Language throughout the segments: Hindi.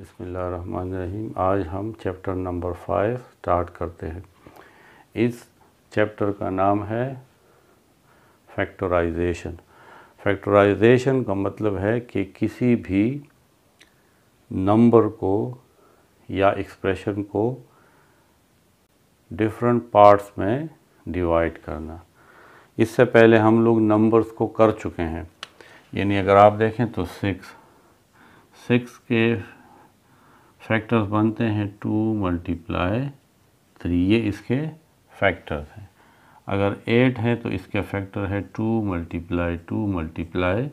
बसमीम आज हम चैप्टर नंबर फाइव स्टार्ट करते हैं इस चैप्टर का नाम है फैक्टराइजेशन फैक्टराइजेशन का मतलब है कि किसी भी नंबर को या एक्सप्रेशन को डिफरेंट पार्ट्स में डिवाइड करना इससे पहले हम लोग नंबर्स को कर चुके हैं यानी अगर आप देखें तो सिक्स सिक्स के फैक्टर्स बनते हैं टू मल्टीप्लाई थ्री ये इसके फैक्टर्स हैं अगर एट है तो इसके फैक्टर है two multiply two multiply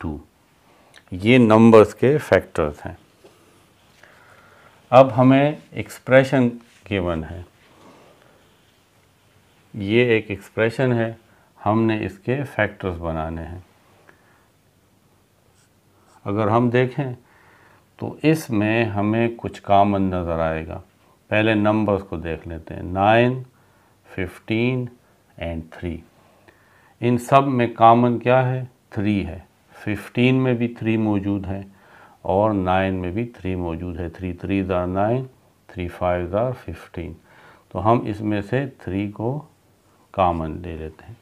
two ये नंबर्स के फैक्टर्स हैं अब हमें एक्सप्रेशन गिवन है ये एक एक्सप्रेशन है हमने इसके फैक्टर्स बनाने हैं अगर हम देखें तो इसमें हमें कुछ कामन नज़र आएगा पहले नंबर्स को देख लेते हैं नाइन फिफ्टीन एंड थ्री इन सब में कामन क्या है थ्री है फिफ्टीन में भी थ्री मौजूद है और नाइन में भी थ्री मौजूद है थ्री थ्री ज़ार नाइन थ्री फाइव ज़ार फिफ्टीन तो हम इसमें से थ्री को कामन ले लेते हैं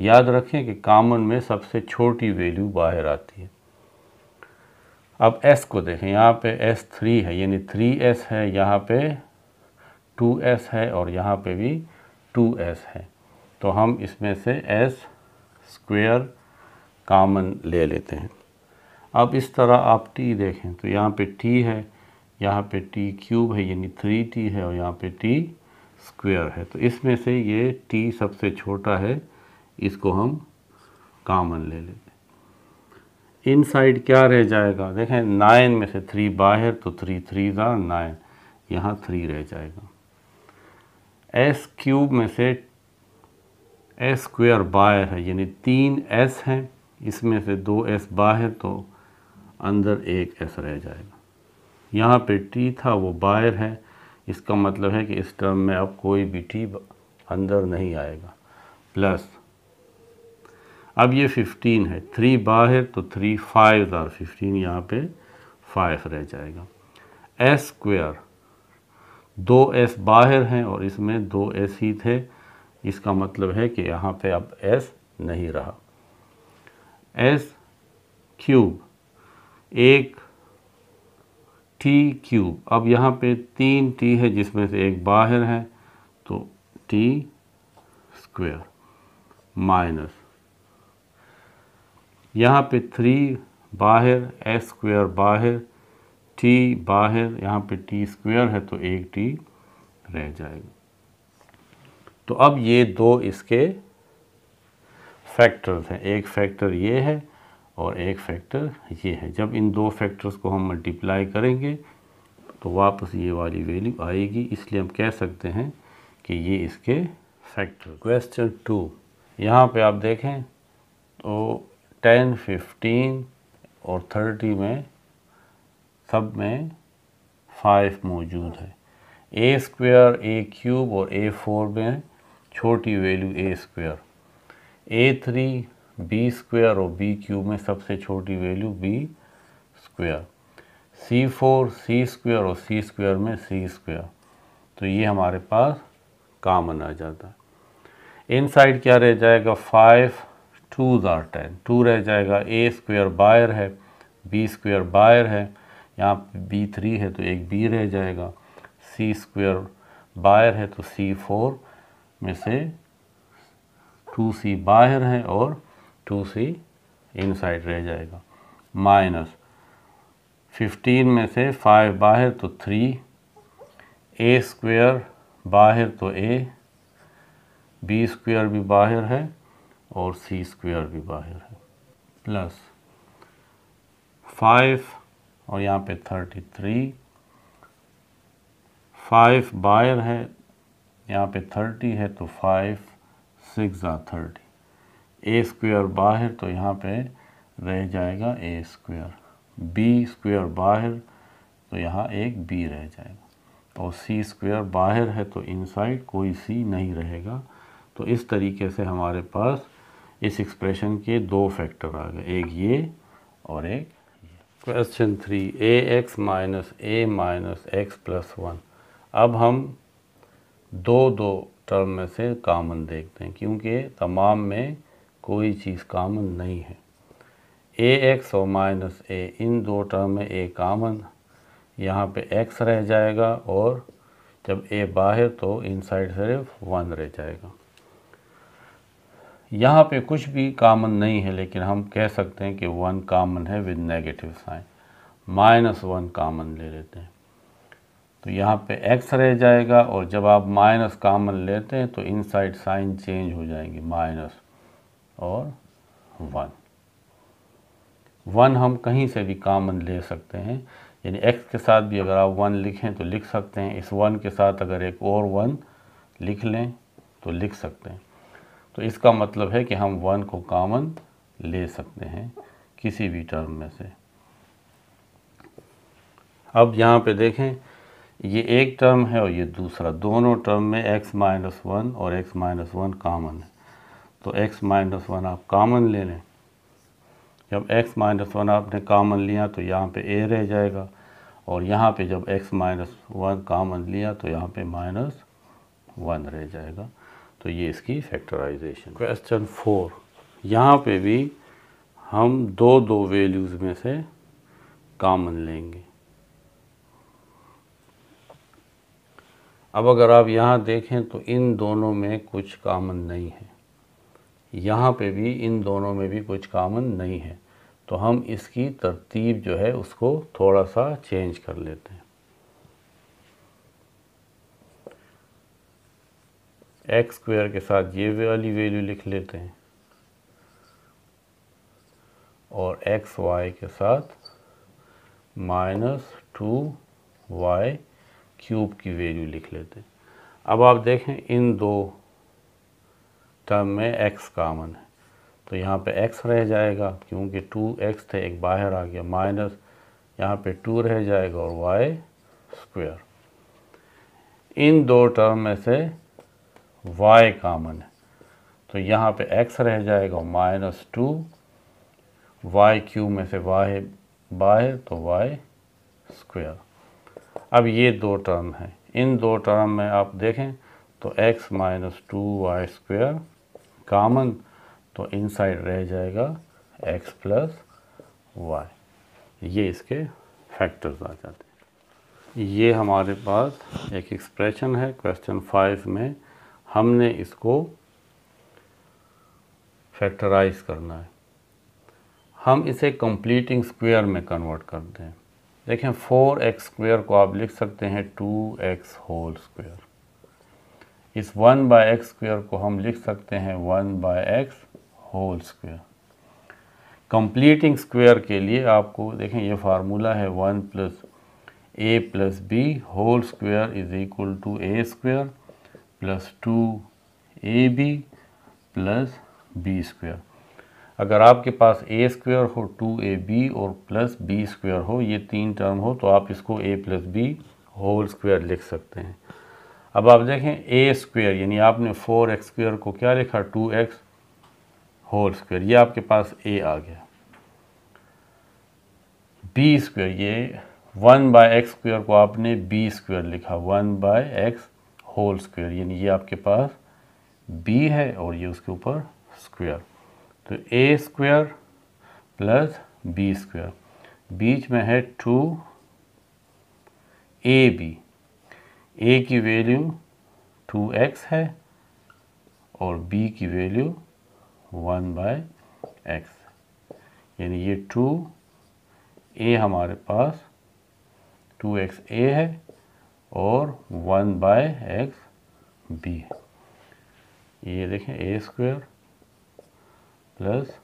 याद रखें कि कामन में सबसे छोटी वैल्यू बाहर आती है अब एस को देखें यहाँ पे एस थ्री है यानी थ्री एस है यहाँ पे टू एस है और यहाँ पे भी टू एस है तो हम इसमें से एस स्क्वेयर कामन ले लेते हैं अब इस तरह आप टी देखें तो यहाँ पे टी है यहाँ पे टी क्यूब है यानी थ्री टी है और यहाँ पे टी स्क्वेयर है तो इसमें से ये टी सबसे छोटा है इसको हम कामन ले लेते इनसाइड क्या रह जाएगा देखें नाइन में से थ्री बाहर तो थ्री थ्री ज़ा नाइन यहाँ थ्री रह जाएगा एस क्यूब में से एस स्क्वेयर बाहर है यानी तीन एस हैं इसमें से दो एस बाहर तो अंदर एक एस रह जाएगा यहाँ पे टी था वो बाहर है इसका मतलब है कि इस टर्म में अब कोई भी टी अंदर नहीं आएगा प्लस अब ये फिफ्टीन है थ्री बाहर तो थ्री फाइव आर फिफ्टीन यहाँ पे फाइव रह जाएगा एस स्क्वेयर दो एस बाहर हैं और इसमें दो एस ही थे इसका मतलब है कि यहाँ पे अब एस नहीं रहा एस क्यूब एक टी क्यूब अब यहाँ पे तीन टी है जिसमें से एक बाहर है तो टी स्क्वेयर माइनस यहाँ पे थ्री बाहर एस स्क्वेयर बाहर टी बाहर यहाँ पे टी स्क्वेयर है तो एक टी रह जाएगा तो अब ये दो इसके फैक्टर्स हैं एक फैक्टर ये है और एक फैक्टर ये है जब इन दो फैक्टर्स को हम मल्टीप्लाई करेंगे तो वापस ये वाली वैल्यू आएगी इसलिए हम कह सकते हैं कि ये इसके फैक्टर क्वेश्चन टू यहाँ पे आप देखें तो टेन फिफ्टीन और थर्टी में सब में फाइव मौजूद है ए स्क्वायर ए क्यूब और ए फोर में छोटी value a square a three b square और बी क्यूब में सबसे छोटी value b square c four सी स्क्वायर और सी स्क्वायर में सी स्क्वायर तो ये हमारे पास कामन आ जाता है इनसाइड क्या रह जाएगा फाइव टू ज़ार टेन टू रह जाएगा ए स्क्वेयर बायर है बी स्क्वेयर बायर है यहाँ पे बी थ्री है तो एक बी रह जाएगा सी स्क्वेयर बायर है तो सी फोर में से टू सी बाहर है और टू सी इनसाइड रह जाएगा माइनस फिफ्टीन में से फाइव बाहर तो थ्री ए स्क्वेयर बाहर तो ए बी स्क्वेयर भी बाहर है और सी स्क्वेयर भी बाहर है प्लस फाइव और यहाँ पे थर्टी थ्री फाइव बाहर है यहाँ पे थर्टी है तो फाइव सिक्स आ थर्टी ए स्क्वेयर बाहर तो यहाँ पे रह जाएगा ए स्क्वेयर बी स्क्वेयर बाहर तो यहाँ एक बी रह जाएगा और सी स्क्वेयर बाहर है तो इनसाइड कोई सी नहीं रहेगा तो इस तरीके से हमारे पास इस एक्सप्रेशन के दो फैक्टर आ गए एक ये और एक question three a x minus a minus x plus one अब हम दो दो टर्म में से कामन देखते हैं क्योंकि तमाम में कोई चीज़ कामन नहीं है ए एक्स और माइनस ए इन दो टर्म में ए कामन यहाँ पे एक्स रह जाएगा और जब ए बाहर तो इन साइड सिर्फ वन रह जाएगा यहाँ पे कुछ भी कामन नहीं है लेकिन हम कह सकते हैं कि वन कामन है with negative sign minus one common ले लेते हैं तो यहाँ पे एक्स रह जाएगा और जब आप माइनस कामन लेते हैं तो इनसाइड साइन चेंज हो जाएंगे माइनस और वन वन हम कहीं से भी कामन ले सकते हैं यानी एक्स के साथ भी अगर आप वन लिखें तो लिख सकते हैं इस वन के साथ अगर एक और वन लिख लें तो लिख सकते हैं तो इसका मतलब है कि हम वन को कॉमन ले सकते हैं किसी भी टर्म में से अब यहाँ पे देखें ये एक टर्म है और ये दूसरा दोनों टर्म में x माइनस वन और x माइनस वन कामन है तो x माइनस वन आप कामन ले लें जब x माइनस वन आपने कामन लिया तो यहाँ पे a रह जाएगा और यहाँ पे जब x माइनस वन कामन लिया तो यहाँ पे माइनस वन रह जाएगा तो ये इसकी फैक्टराइजेशन क्वेश्चन फोर यहाँ पे भी हम दो दो वैल्यूज़ में से कामन लेंगे अब अगर आप यहाँ देखें तो इन दोनों में कुछ कामन नहीं है यहाँ पे भी इन दोनों में भी कुछ कामन नहीं है तो हम इसकी तरतीब जो है उसको थोड़ा सा चेंज कर लेते हैं एक्स स्क्वायर के साथ ये वाली वैल्यू लिख लेते हैं और एक्स वाई के साथ माइनस टू वाई क्यूब की वैल्यू लिख लेते हैं अब आप देखें इन दो टर्म में एक्स कामन है तो यहाँ पे एक्स रह जाएगा क्योंकि टू एक्स थे एक बाहर आ गया माइनस यहाँ पे टू रह जाएगा और वाई स्क्वायर इन दो टर्म में से वाई कामन है तो यहाँ पे एक्स रह जाएगा माइनस टू वाई क्यू में से वाई बाहर तो वाई स्क्वेयर अब ये दो टर्म हैं इन दो टर्म में आप देखें तो x minus two y square common तो इन साइड रह जाएगा x प्लस वाई ये इसके फैक्टर्स आ जाते हैं ये हमारे पास एक एक्सप्रेशन है क्वेश्चन फाइव में हमने इसको फैक्टराइज करना है हम इसे कंप्लीटिंग स्क्वायर में कन्वर्ट करते हैं देखें फोर एक्स स्क्वेयर को आप लिख सकते हैं टू एक्स होल स्क्वायर इस वन बाय एक्स स्क्वेयर को हम लिख सकते हैं one by x whole square completing square के लिए आपको देखें ये फार्मूला है one plus a plus b whole square is equal to a square plus two A B plus B square अगर आपके पास ए स्क्वेयर हो टू ए बी और प्लस बी स्क्वेयर हो ये तीन टर्म हो तो आप इसको a plus b whole square लिख सकते हैं अब आप देखें ए स्क्वेयर यानी आपने फोर एक्स स्क्वेयर को क्या लिखा टू एक्स होल स्क्वेयर ये आपके पास ए आ गया बी स्क्वेयर ये वन बाय एक्स स्क्वेयर को आपने बी स्क्वेयर लिखा one by x whole square यानी ये आपके पास बी है और ये उसके ऊपर स्क्वायर तो ए स्क्वायर प्लस बी स्क्वायर बीच में है टू ए बी ए की वैल्यू टू एक्स है और बी की वैल्यू वन बाय एक्स यानी ये टू ए हमारे पास टू एक्स ए है और वन बाय एक्स बी ये देखें a square plus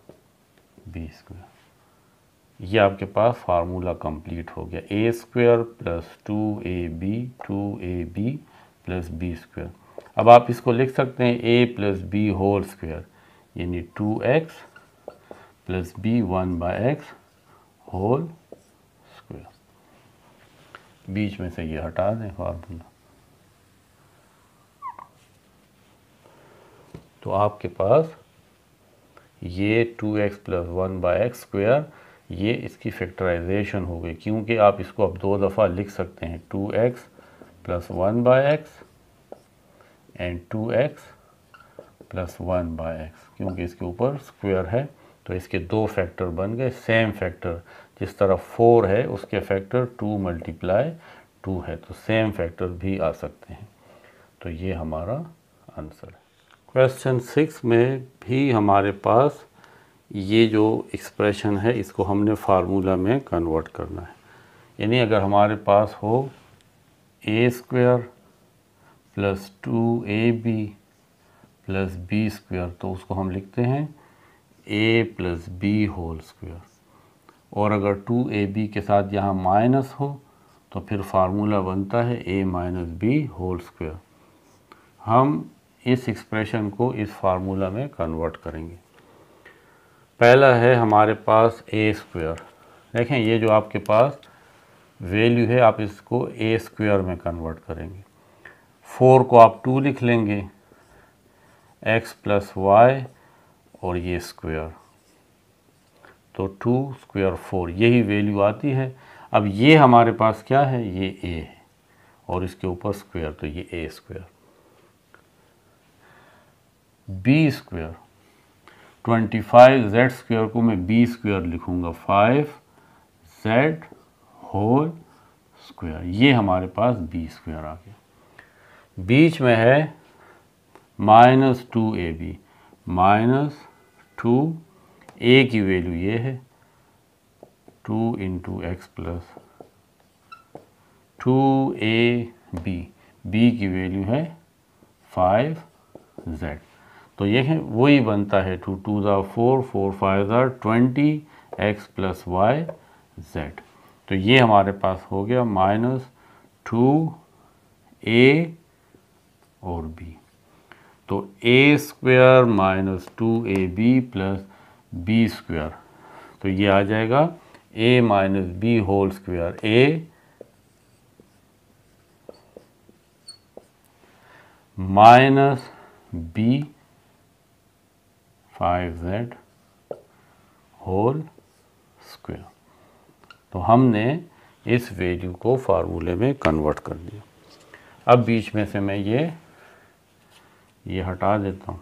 B square ये आपके पास फार्मूला कंप्लीट हो गया a square plus two A b two A B plus B square अब आप इसको लिख सकते हैं a plus b whole square यानी two x plus b one by x whole बीच में से ये हटा दें फार्मूला तो आपके पास ये two x plus one by x square ये इसकी फैक्टराइजेशन हो गई क्योंकि आप इसको अब दो दफ़ा लिख सकते हैं two x plus one by x and two x plus one by x क्योंकि इसके ऊपर स्क्वायर है तो इसके दो फैक्टर बन गए सेम फैक्टर जिस तरह फोर है उसके फैक्टर टू मल्टीप्लाई टू है तो सेम फैक्टर भी आ सकते हैं तो ये हमारा आंसर है क्वेश्चन सिक्स में भी हमारे पास ये जो एक्सप्रेशन है इसको हमने फार्मूला में कन्वर्ट करना है यानी अगर हमारे पास हो a square plus two A B plus B square तो उसको हम लिखते हैं a plus b whole square और अगर टू ए बी के साथ यहाँ माइनस हो तो फिर फार्मूला बनता है a minus B whole square हम इस एक्सप्रेशन को इस फार्मूला में कन्वर्ट करेंगे पहला है हमारे पास ए स्क्वेयर देखें ये जो आपके पास वैल्यू है आप इसको ए स्क्वेयर में कन्वर्ट करेंगे फोर को आप टू लिख लेंगे एक्स प्लस वाई और ये स्क्वेयर तो टू स्क्वेयर फोर यही वैल्यू आती है अब ये हमारे पास क्या है ये ए है और इसके ऊपर स्क्वायर तो ये a square b square twenty five z square को मैं बी स्क्वेयर लिखूंगा फाइव जेड होल स्क्वेयर ये हमारे पास बी स्क्वेयर आ गया बीच में है minus two A B minus two ए की वैल्यू ये है two into x plus two ए बी बी की वैल्यू है फाइव जेड तो ये है वही बनता है टू टू ज़ार फोर फोर फाइव जार twenty x plus y z तो ये हमारे पास हो गया माइनस टू ए और बी तो ए square minus two A B plus B square तो ये आ जाएगा a minus B whole square A minus b five z whole square तो हमने इस वैल्यू को फार्मूले में कन्वर्ट कर दिया अब बीच में से मैं ये ये हटा देता हूँ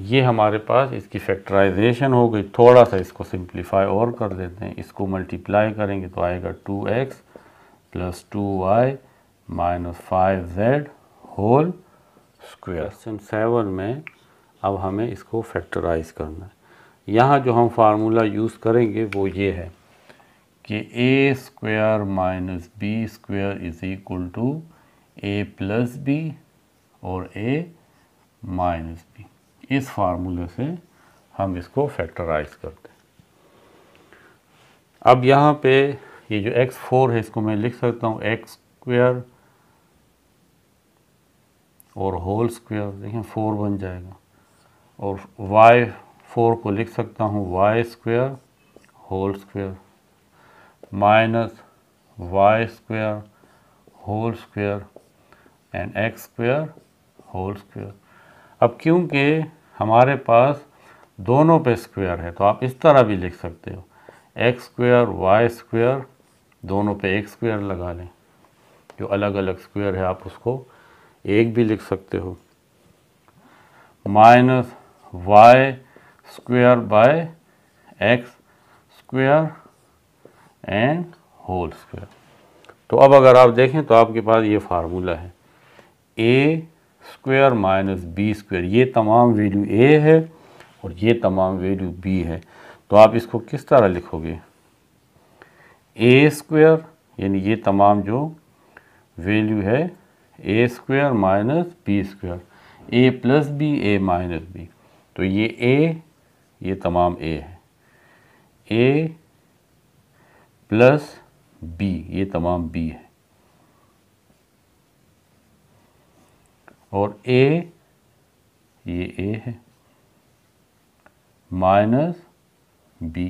ये हमारे पास इसकी फैक्टराइजेशन हो गई थोड़ा सा इसको सिंप्लीफाई और कर देते हैं इसको मल्टीप्लाई करेंगे तो आएगा two x plus two y minus five z whole square seven में अब हमें इसको फैक्टराइज करना है यहाँ जो हम फार्मूला यूज़ करेंगे वो ये है कि a square minus B square is equal to a plus B और ए माइनस बी इस फार्मूले से हम इसको फैक्टराइज करते हैं अब यहाँ पे ये जो एक्स फोर है इसको मैं लिख सकता हूँ एक्स स्क्वेयर और होल स्क्वेयर देखें फोर बन जाएगा और वाई फोर को लिख सकता हूँ y square whole square minus y square whole square and x square whole square अब क्योंकि हमारे पास दोनों पे स्क्वायर है तो आप इस तरह भी लिख सकते हो एक्स स्क्वायर वाई स्क्वायर दोनों पे एक स्क्वायर लगा लें जो अलग अलग स्क्वायर है आप उसको एक भी लिख सकते हो minus y square by x square and whole square तो अब अगर आप देखें तो आपके पास ये फार्मूला है ए स्क्वायर माइनस बी स्क्वायर ये तमाम वैल्यू ए है और ये तमाम वैल्यू बी है तो आप इसको किस तरह लिखोगे ए स्क्वायर यानी ये तमाम जो वैल्यू है ए स्क्वायर माइनस बी स्क्वायर ए प्लस बी ए माइनस बी तो ये ए ये तमाम ए है ए प्लस बी ये तमाम बी है और ए ये ए है माइनस बी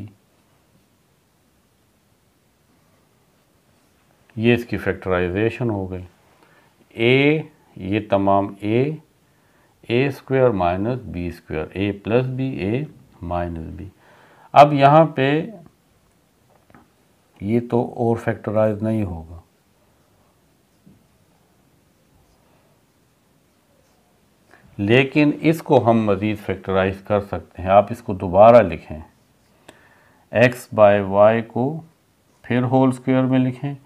ये इसकी फैक्टराइजेशन हो गई ए ये तमाम a a square minus B square A plus B A minus B अब यहाँ पे ये तो और फैक्टराइज नहीं होगा लेकिन इसको हम मज़ीद फैक्टराइज कर सकते हैं आप इसको दोबारा लिखें एक्स बाय वाई को फिर होल स्क्वायर में लिखें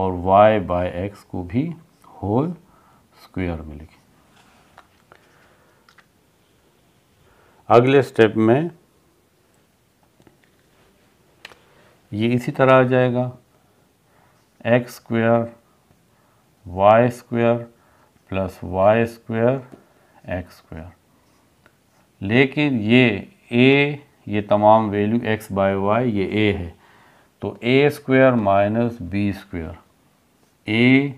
और वाई बाय एक्स को भी होल स्क्वायर में लिखें अगले स्टेप में ये इसी तरह आ जाएगा x square y square plus y square x square लेकिन ये ए ये तमाम वैल्यू एक्स बाय वाई ये ए है तो ए स्क्वायर माइनस बी स्क्वायर ए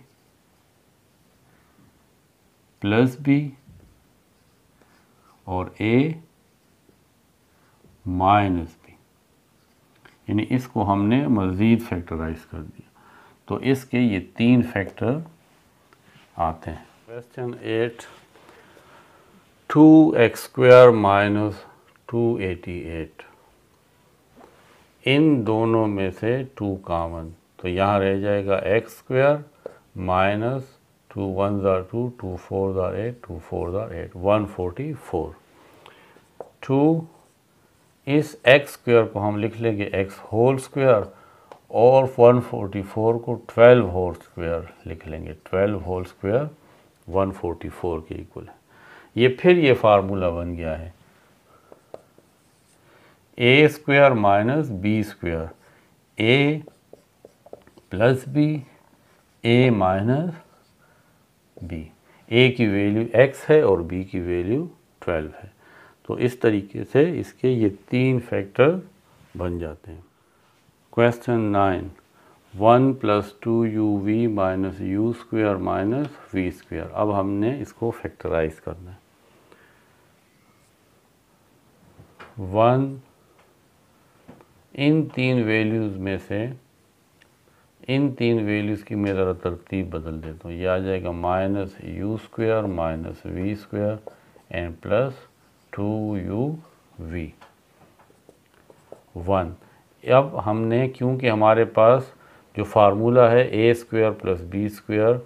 प्लस बी और ए माइनस बी यानी इसको हमने मज़ीद फैक्टराइज कर दिया तो इसके ये तीन फैक्टर आते हैं question eight two x minus two eighty eight इन दोनों में से टू कामन तो यहाँ रह जाएगा x square minus two one ज़ार टू टू फोर ज़ार एट टू फोर ज़ार eight one forty four two इस एक्स स्क्वायर को हम लिख लेंगे एक्स होल स्क्वायर और 144 को 12 होल स्क्वायर लिख लेंगे 12 होल स्क्वायर 144 के इक्वल है ये फिर ये फार्मूला बन गया है ए square minus B square A plus B A minus b a की वैल्यू एक्स है और बी की वैल्यू ट्वेल्व है तो इस तरीके से इसके ये तीन फैक्टर बन जाते हैं question nine one plus two u v minus u square minus v square अब हमने इसको फैक्टराइज करना है वन इन तीन वैल्यूज़ में से इन तीन वैल्यूज़ की मैं ज़रा तरतीब बदल देता हूँ यह आ जाएगा minus u square minus v square and plus two u v one अब हमने क्योंकि हमारे पास जो फार्मूला है ए square plus B square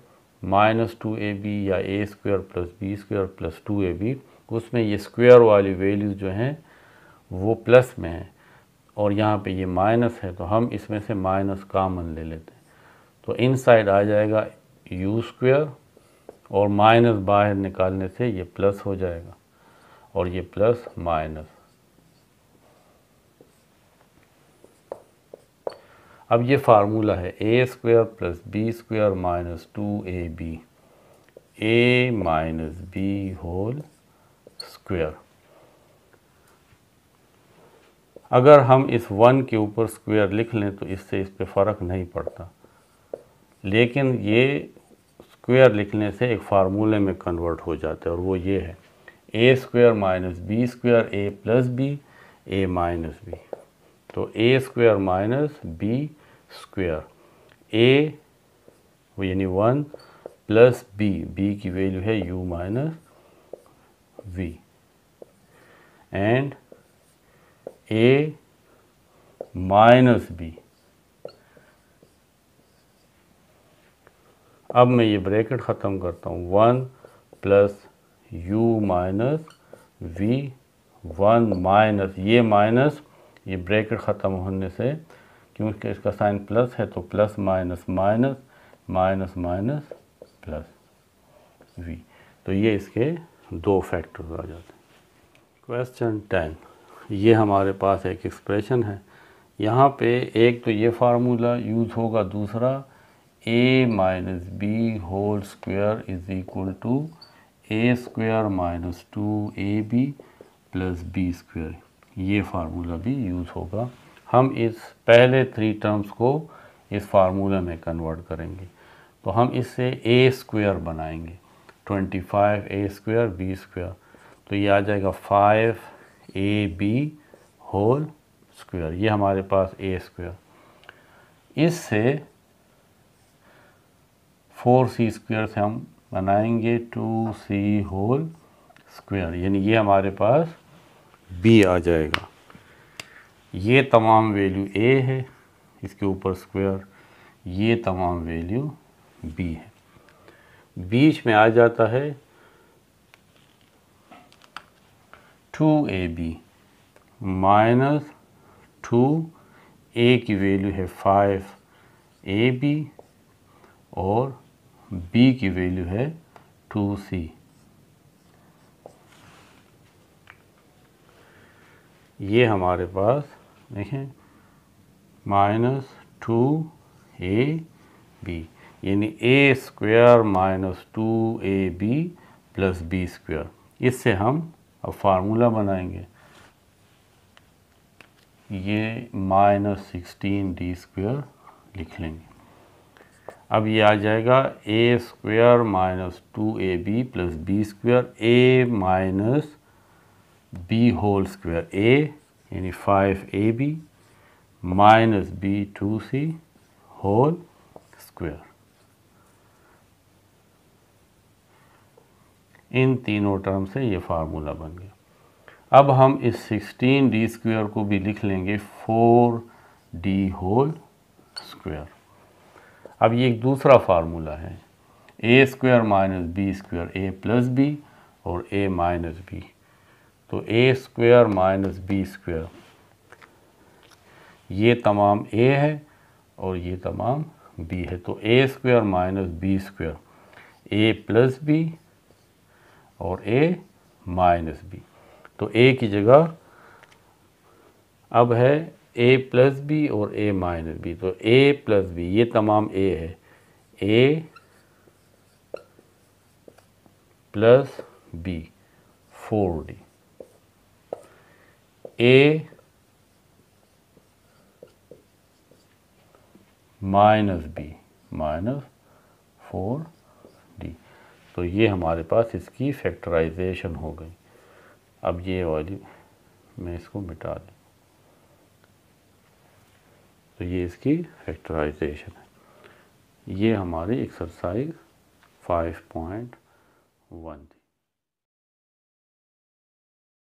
minus two ए बी या a square plus B square plus two A b उसमें ये स्क्वेयर वाली वैल्यूज़ जो हैं वो प्लस में है और यहाँ पे ये माइनस है तो हम इसमें से माइनस कामन ले लेते हैं तो इन साइड आ जाएगा यू स्क्वेयर और माइनस बाहर निकालने से ये प्लस हो जाएगा और ये प्लस माइनस अब ये फार्मूला है ए square plus B square minus two ए बी ए माइनस बी होल स्क्वेयर अगर हम इस वन के ऊपर स्क्वायर लिख लें तो इससे इस पर फ़र्क नहीं पड़ता लेकिन ये स्क्वायर लिखने से एक फार्मूले में कन्वर्ट हो जाता है और वो ये है ए स्क्वायर माइनस बी स्क्वायर ए प्लस बी ए माइनस बी तो ए square minus B square A यानी वन प्लस बी बी की वैल्यू है U minus V and A minus B अब मैं ये ब्रैकेट ख़त्म करता हूँ one plus U minus V one minus ये माइनस ये ब्रैकेट ख़त्म होने से क्योंकि इसका साइन प्लस है तो plus minus minus minus minus plus we तो ये इसके दो फैक्टर्स आ जाते हैं क्वेश्चन टेन ये हमारे पास एक एक्सप्रेशन है यहाँ पे एक तो ये फार्मूला यूज़ होगा दूसरा A minus B whole square is equal to A square minus two A B plus B square ये फार्मूला भी यूज़ होगा हम इस पहले थ्री टर्म्स को इस फार्मूला में कन्वर्ट करेंगे तो हम इससे ए स्क्वेयर बनाएंगे twenty five A square B square तो ये आ जाएगा five A B whole square ये हमारे पास ए स्क्वायर इससे फोर सी स्क्वायर से हम बनाएंगे टू सी होल स्क्वायर यानी ये हमारे पास बी आ जाएगा ये तमाम वैल्यू ए है इसके ऊपर स्क्वायर ये तमाम वैल्यू बी है बीच में आ जाता है two A B minus two ए की वैल्यू है फाइव ए बी और बी की वैल्यू है टू सी ये हमारे पास देखें माइनस टू ए बी यानी A square minus two A B plus B square इससे हम अब फार्मूला बनाएंगे ये माइनस सिक्सटीन डी स्क्वेयर लिख लेंगे अब ये आ जाएगा ए square minus two A B plus B square A minus B whole square A यानी five A B minus B two C whole square इन तीनों टर्म से ये फार्मूला बन गया अब हम इस सिक्सटीन डी स्क्वेयर को भी लिख लेंगे फोर डी होल स्क्वेयर अब ये एक दूसरा फार्मूला है ए स्क्वायर माइनस बी स्क्वेयर ए प्लस बी और ए माइनस बी तो ए स्क्वेयर माइनस बी स्क्वेयर ये तमाम ए है और ये तमाम बी है तो ए स्क्वेयर माइनस बी स्क्वेयर ए प्लस बी और ए माइनस बी तो ए की जगह अब है ए प्लस बी और ए माइनस बी तो ए प्लस बी ये तमाम ए है A plus B four D A minus B minus four तो ये हमारे पास इसकी फैक्टराइजेशन हो गई अब ये वाली मैं इसको मिटा दूँ तो ये इसकी फैक्टराइजेशन है ये हमारी एक्सरसाइज फाइव पॉइंट वन